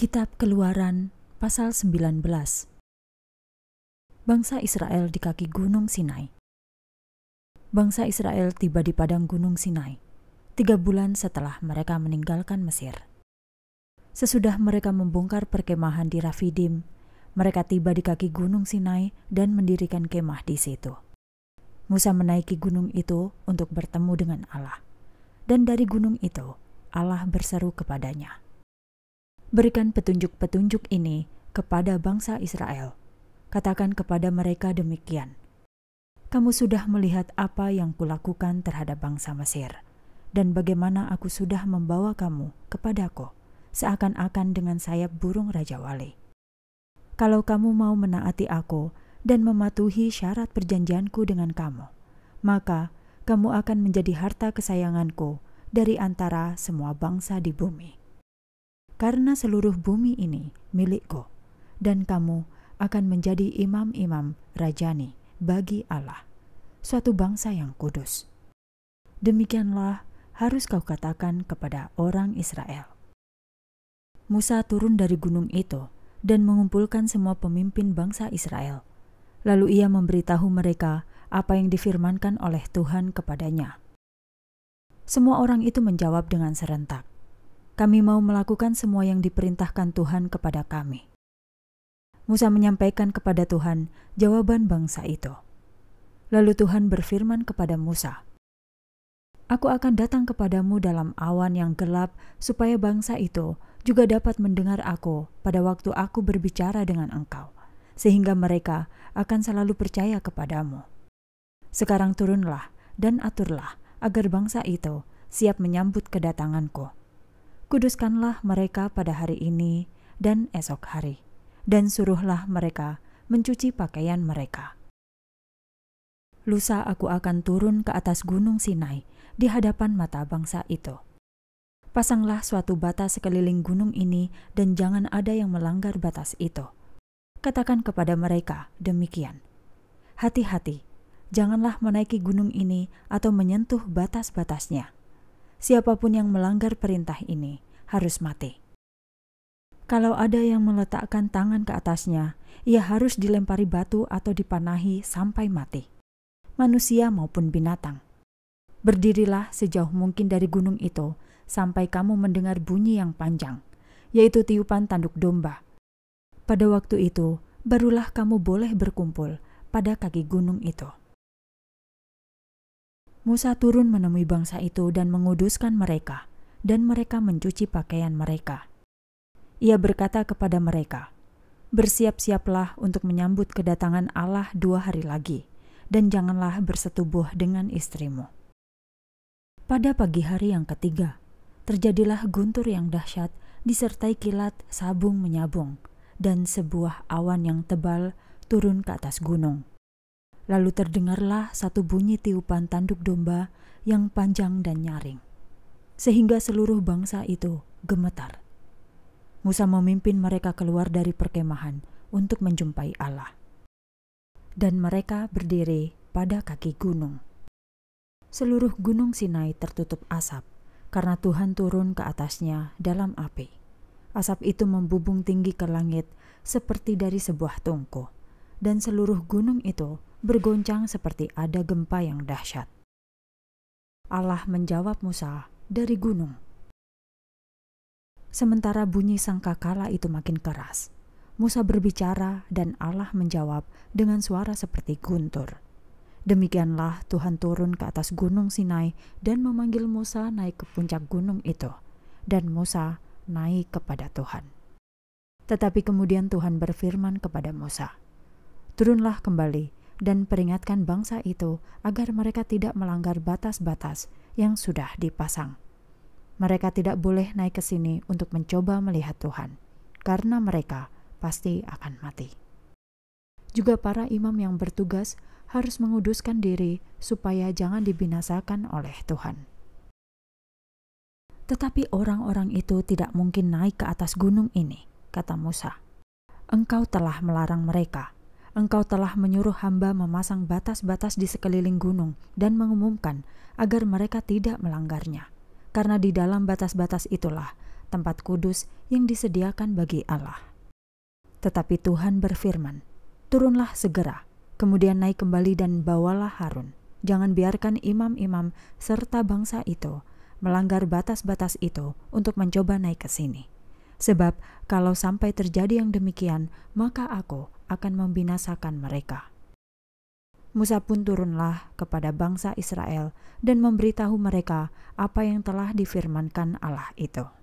Kitab Keluaran pasal 19 Bangsa Israel di kaki Gunung Sinai Bangsa Israel tiba di padang Gunung Sinai, tiga bulan setelah mereka meninggalkan Mesir. Sesudah mereka membongkar perkemahan di Rafidim, mereka tiba di kaki Gunung Sinai dan mendirikan kemah di situ. Musa menaiki gunung itu untuk bertemu dengan Allah. Dan dari gunung itu, Allah berseru kepadanya. Berikan petunjuk-petunjuk ini kepada bangsa Israel. Katakan kepada mereka demikian. Kamu sudah melihat apa yang kulakukan terhadap bangsa Mesir, dan bagaimana aku sudah membawa kamu kepadaku, seakan-akan dengan sayap burung Raja Wali. Kalau kamu mau menaati aku dan mematuhi syarat perjanjianku dengan kamu, maka kamu akan menjadi harta kesayanganku dari antara semua bangsa di bumi karena seluruh bumi ini milikku, dan kamu akan menjadi imam-imam rajani bagi Allah, suatu bangsa yang kudus. Demikianlah harus kau katakan kepada orang Israel. Musa turun dari gunung itu dan mengumpulkan semua pemimpin bangsa Israel. Lalu ia memberitahu mereka apa yang difirmankan oleh Tuhan kepadanya. Semua orang itu menjawab dengan serentak, kami mau melakukan semua yang diperintahkan Tuhan kepada kami. Musa menyampaikan kepada Tuhan jawaban bangsa itu. Lalu Tuhan berfirman kepada Musa, "Aku akan datang kepadamu dalam awan yang gelap, supaya bangsa itu juga dapat mendengar Aku pada waktu Aku berbicara dengan engkau, sehingga mereka akan selalu percaya kepadamu. Sekarang turunlah dan aturlah agar bangsa itu siap menyambut kedatanganku." kuduskanlah mereka pada hari ini dan esok hari, dan suruhlah mereka mencuci pakaian mereka. Lusa aku akan turun ke atas gunung Sinai di hadapan mata bangsa itu. Pasanglah suatu batas sekeliling gunung ini dan jangan ada yang melanggar batas itu. Katakan kepada mereka demikian. Hati-hati, janganlah menaiki gunung ini atau menyentuh batas-batasnya siapapun yang melanggar perintah ini harus mati. Kalau ada yang meletakkan tangan ke atasnya, ia harus dilempari batu atau dipanahi sampai mati, manusia maupun binatang. Berdirilah sejauh mungkin dari gunung itu sampai kamu mendengar bunyi yang panjang, yaitu tiupan tanduk domba. Pada waktu itu, barulah kamu boleh berkumpul pada kaki gunung itu. Musa turun menemui bangsa itu dan menguduskan mereka, dan mereka mencuci pakaian mereka. Ia berkata kepada mereka, "Bersiap-siaplah untuk menyambut kedatangan Allah dua hari lagi, dan janganlah bersetubuh dengan istrimu." Pada pagi hari yang ketiga, terjadilah guntur yang dahsyat disertai kilat sabung menyabung dan sebuah awan yang tebal turun ke atas gunung. Lalu terdengarlah satu bunyi tiupan tanduk domba yang panjang dan nyaring, sehingga seluruh bangsa itu gemetar. Musa memimpin mereka keluar dari perkemahan untuk menjumpai Allah, dan mereka berdiri pada kaki gunung. Seluruh gunung Sinai tertutup asap karena Tuhan turun ke atasnya dalam api. Asap itu membubung tinggi ke langit seperti dari sebuah tungku dan seluruh gunung itu bergoncang seperti ada gempa yang dahsyat. Allah menjawab Musa dari gunung. Sementara bunyi sangkakala itu makin keras, Musa berbicara dan Allah menjawab dengan suara seperti guntur. Demikianlah Tuhan turun ke atas gunung Sinai dan memanggil Musa naik ke puncak gunung itu. Dan Musa naik kepada Tuhan. Tetapi kemudian Tuhan berfirman kepada Musa, Turunlah kembali dan peringatkan bangsa itu agar mereka tidak melanggar batas-batas yang sudah dipasang. Mereka tidak boleh naik ke sini untuk mencoba melihat Tuhan, karena mereka pasti akan mati. Juga para imam yang bertugas harus menguduskan diri supaya jangan dibinasakan oleh Tuhan. Tetapi orang-orang itu tidak mungkin naik ke atas gunung ini, kata Musa. Engkau telah melarang mereka, Engkau telah menyuruh hamba memasang batas-batas di sekeliling gunung dan mengumumkan agar mereka tidak melanggarnya. Karena di dalam batas-batas itulah tempat kudus yang disediakan bagi Allah. Tetapi Tuhan berfirman, Turunlah segera, kemudian naik kembali dan bawalah Harun. Jangan biarkan imam-imam serta bangsa itu melanggar batas-batas itu untuk mencoba naik ke sini. Sebab kalau sampai terjadi yang demikian, maka aku akan membinasakan mereka. Musa pun turunlah kepada bangsa Israel dan memberitahu mereka apa yang telah difirmankan Allah itu.